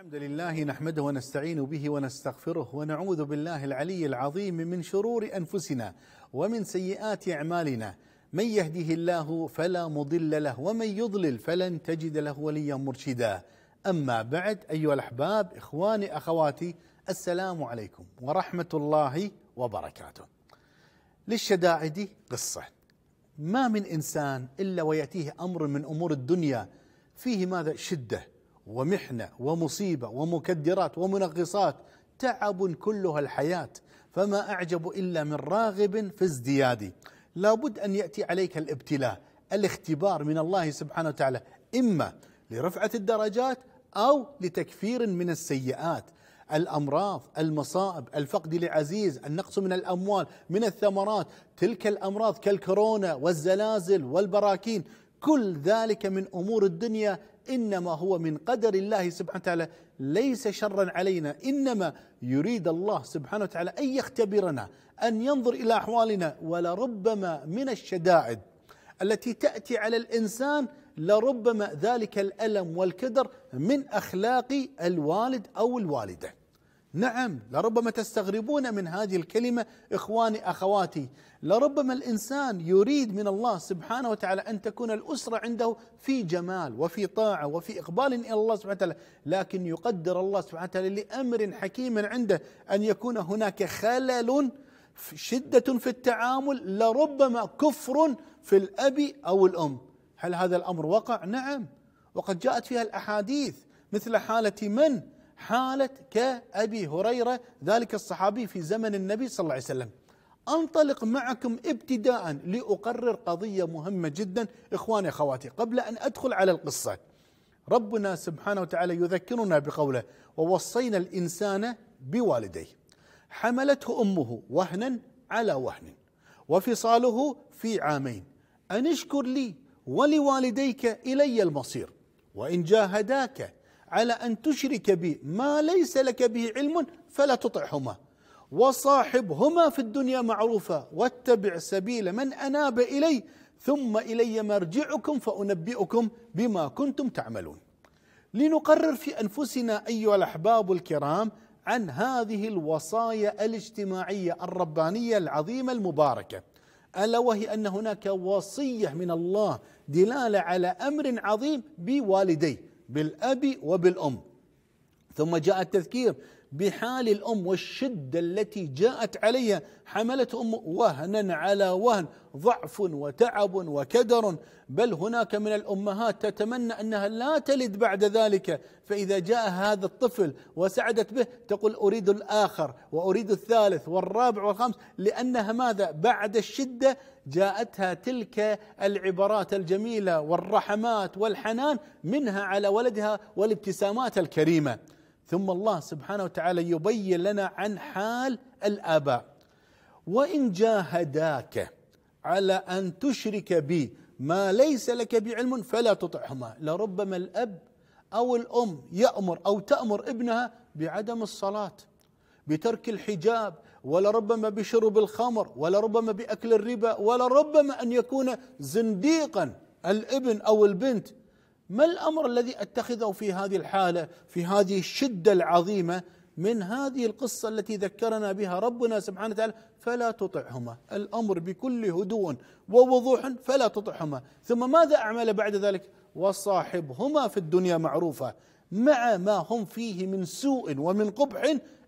الحمد لله نحمده ونستعين به ونستغفره ونعوذ بالله العلي العظيم من شرور انفسنا ومن سيئات اعمالنا من يهده الله فلا مضل له ومن يضلل فلن تجد له وليا مرشدا اما بعد ايها الاحباب اخواني اخواتي السلام عليكم ورحمه الله وبركاته للشدائد قصه ما من انسان الا وياتيه امر من امور الدنيا فيه ماذا شده ومحنة ومصيبة ومكدرات ومنغصات تعب كلها الحياة فما أعجب إلا من راغب في ازدياد لابد أن يأتي عليك الابتلاء الاختبار من الله سبحانه وتعالى إما لرفعة الدرجات أو لتكفير من السيئات الامراض، المصائب، الفقد لعزيز، النقص من الاموال، من الثمرات، تلك الامراض كالكورونا والزلازل والبراكين، كل ذلك من امور الدنيا انما هو من قدر الله سبحانه وتعالى ليس شرا علينا انما يريد الله سبحانه وتعالى ان يختبرنا ان ينظر الى احوالنا ولربما من الشدائد التي تاتي على الانسان لربما ذلك الالم والكدر من اخلاق الوالد او الوالده نعم لربما تستغربون من هذه الكلمه اخواني اخواتي لربما الانسان يريد من الله سبحانه وتعالى ان تكون الاسره عنده في جمال وفي طاعه وفي اقبال الى الله سبحانه وتعالى لكن يقدر الله سبحانه وتعالى لامر حكيم عنده ان يكون هناك خلل شده في التعامل لربما كفر في الاب او الام هل هذا الامر وقع نعم وقد جاءت فيها الاحاديث مثل حاله من حالة كأبي هريرة ذلك الصحابي في زمن النبي صلى الله عليه وسلم أنطلق معكم ابتداء لأقرر قضية مهمة جدا إخواني أخواتي قبل أن أدخل على القصة ربنا سبحانه وتعالى يذكرنا بقوله ووصينا الإنسان بوالديه حملته أمه وهنا على وهن وفصاله في عامين أن اشكر لي ولوالديك إلي المصير وإن جاهداك على أن تشرك بي ما ليس لك به علم فلا تطعهما وصاحبهما في الدنيا معروفا واتبع سبيل من أناب إلي ثم إلي مرجعكم فأنبئكم بما كنتم تعملون لنقرر في أنفسنا أيها الأحباب الكرام عن هذه الوصايا الاجتماعية الربانية العظيمة المباركة ألا وهي أن هناك وصية من الله دلالة على أمر عظيم بوالديه بالاب وبالام ثم جاء التذكير بحال الأم والشدة التي جاءت عليها حملت أم وهنا على وهن ضعف وتعب وكدر بل هناك من الأمهات تتمنى أنها لا تلد بعد ذلك فإذا جاء هذا الطفل وسعدت به تقول أريد الآخر وأريد الثالث والرابع والخامس لأنها ماذا بعد الشدة جاءتها تلك العبارات الجميلة والرحمات والحنان منها على ولدها والابتسامات الكريمة ثم الله سبحانه وتعالى يبين لنا عن حال الآباء وإن جاهداك على أن تشرك بي ما ليس لك بعلم فلا تطعهما لربما الأب أو الأم يأمر أو تأمر ابنها بعدم الصلاة بترك الحجاب ولربما بشرب الخمر ولربما بأكل الربا ولربما أن يكون زنديقا الابن أو البنت ما الامر الذي اتخذه في هذه الحاله في هذه الشده العظيمه من هذه القصه التي ذكرنا بها ربنا سبحانه وتعالى فلا تطعهما الامر بكل هدوء ووضوح فلا تطعهما ثم ماذا اعمل بعد ذلك وصاحبهما في الدنيا معروفه مع ما هم فيه من سوء ومن قبح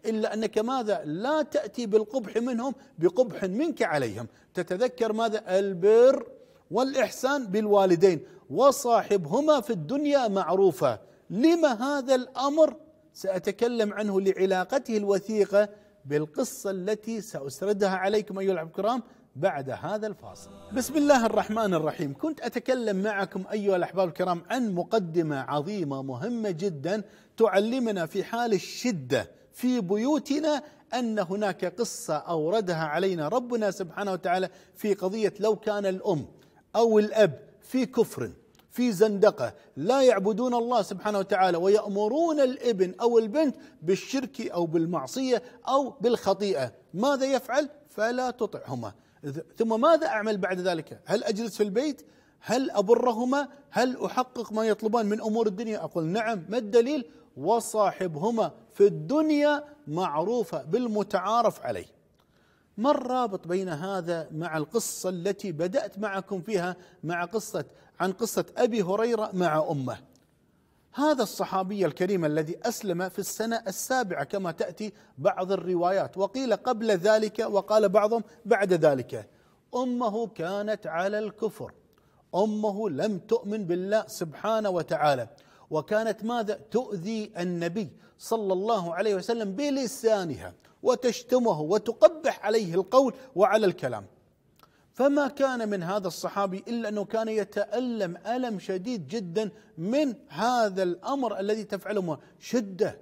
الا انك ماذا لا تاتي بالقبح منهم بقبح منك عليهم تتذكر ماذا البر والإحسان بالوالدين وصاحبهما في الدنيا معروفة لما هذا الأمر سأتكلم عنه لعلاقته الوثيقة بالقصة التي سأسردها عليكم أيها الكرام بعد هذا الفاصل بسم الله الرحمن الرحيم كنت أتكلم معكم أيها الأحباب الكرام عن مقدمة عظيمة مهمة جدا تعلمنا في حال الشدة في بيوتنا أن هناك قصة أوردها علينا ربنا سبحانه وتعالى في قضية لو كان الأم أو الأب في كفر في زندقة لا يعبدون الله سبحانه وتعالى ويأمرون الابن أو البنت بالشرك أو بالمعصية أو بالخطيئة ماذا يفعل فلا تطعهما ثم ماذا أعمل بعد ذلك هل أجلس في البيت هل أبرهما هل أحقق ما يطلبان من أمور الدنيا أقول نعم ما الدليل وصاحبهما في الدنيا معروفة بالمتعارف عليه ما الرابط بين هذا مع القصة التي بدأت معكم فيها مع قصة عن قصة أبي هريرة مع أمه هذا الصحابي الكريم الذي أسلم في السنة السابعة كما تأتي بعض الروايات وقيل قبل ذلك وقال بعضهم بعد ذلك أمه كانت على الكفر أمه لم تؤمن بالله سبحانه وتعالى وكانت ماذا تؤذي النبي صلى الله عليه وسلم بلسانها وتشتمه وتقبح عليه القول وعلى الكلام فما كان من هذا الصحابي الا انه كان يتالم الم شديد جدا من هذا الامر الذي تفعله شده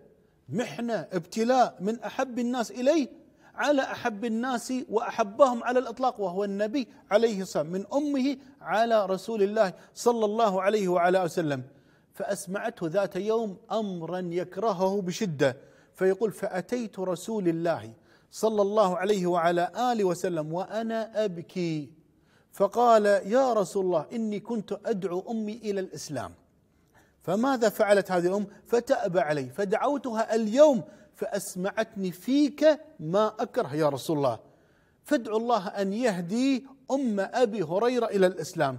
محنه ابتلاء من احب الناس اليه على احب الناس واحبهم على الاطلاق وهو النبي عليه الصلاه من امه على رسول الله صلى الله عليه وعلى وسلم فأسمعته ذات يوم أمرا يكرهه بشدة فيقول فأتيت رسول الله صلى الله عليه وعلى آله وسلم وأنا أبكي فقال يا رسول الله إني كنت أدعو أمي إلى الإسلام فماذا فعلت هذه الأم فتأبى علي فدعوتها اليوم فأسمعتني فيك ما أكره يا رسول الله فادعو الله أن يهدي أم أبي هريرة إلى الإسلام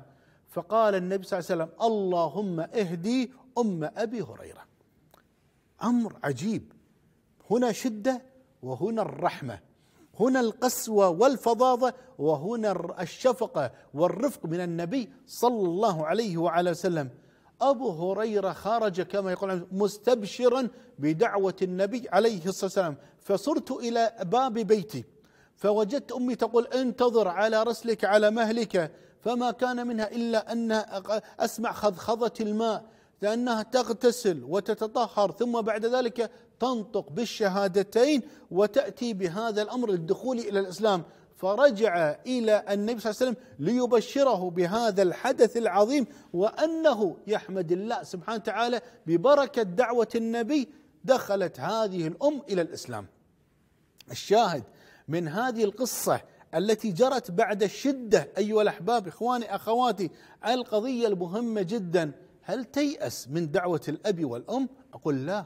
فقال النبي صلى الله عليه وسلم اللهم اهدي أم أبي هريرة أمر عجيب هنا شدة وهنا الرحمة هنا القسوة والفظاظة وهنا الشفقة والرفق من النبي صلى الله عليه وعلى وسلم أبو هريرة خرج كما يقول مستبشرا بدعوة النبي عليه الصلاة والسلام فصرت إلى باب بيتي فوجدت أمي تقول انتظر على رسلك على مهلك فما كان منها إلا أن أسمع خضخضة الماء لأنها تغتسل وتتطهر ثم بعد ذلك تنطق بالشهادتين وتأتي بهذا الأمر للدخول إلى الإسلام فرجع إلى النبي صلى الله عليه وسلم ليبشره بهذا الحدث العظيم وأنه يحمد الله سبحانه وتعالى ببركة دعوة النبي دخلت هذه الأم إلى الإسلام الشاهد من هذه القصة التي جرت بعد الشده ايها الاحباب اخواني اخواتي القضيه المهمه جدا هل تيأس من دعوه الاب والام؟ اقول لا.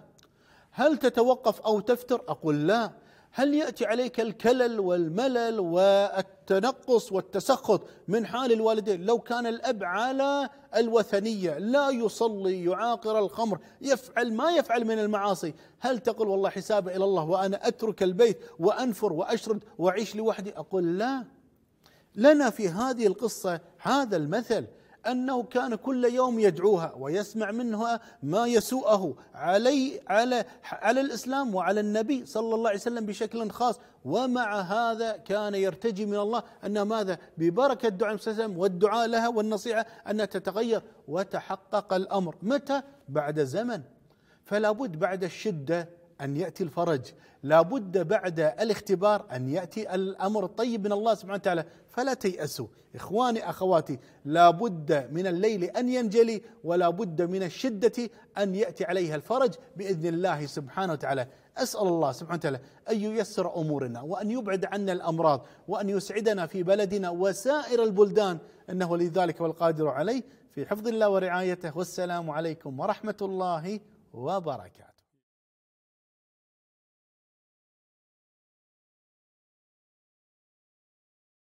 هل تتوقف او تفتر؟ اقول لا. هل ياتي عليك الكلل والملل والتنقص والتسخط من حال الوالدين لو كان الاب على الوثنيه لا يصلي يعاقر الخمر يفعل ما يفعل من المعاصي هل تقول والله حسابه الى الله وانا اترك البيت وانفر واشرد واعيش لوحدي اقول لا لنا في هذه القصه هذا المثل أنه كان كل يوم يدعوها ويسمع منها ما يسوءه علي على على الإسلام وعلى النبي صلى الله عليه وسلم بشكل خاص ومع هذا كان يرتجي من الله أن ماذا ببركة دعاء وسلم والدعاء لها والنصيحة ان تتغير وتحقق الأمر متى بعد زمن فلا بد بعد الشدة أن يأتي الفرج لا بد بعد الاختبار أن يأتي الأمر الطيب من الله سبحانه وتعالى فلا تيأسوا إخواني أخواتي لا بد من الليل أن ينجلي ولا بد من الشدة أن يأتي عليها الفرج بإذن الله سبحانه وتعالى أسأل الله سبحانه وتعالى أن ييسر أمورنا وأن يبعد عنا الأمراض وأن يسعدنا في بلدنا وسائر البلدان إنه لذلك والقادر عليه في حفظ الله ورعايته والسلام عليكم ورحمة الله وبركاته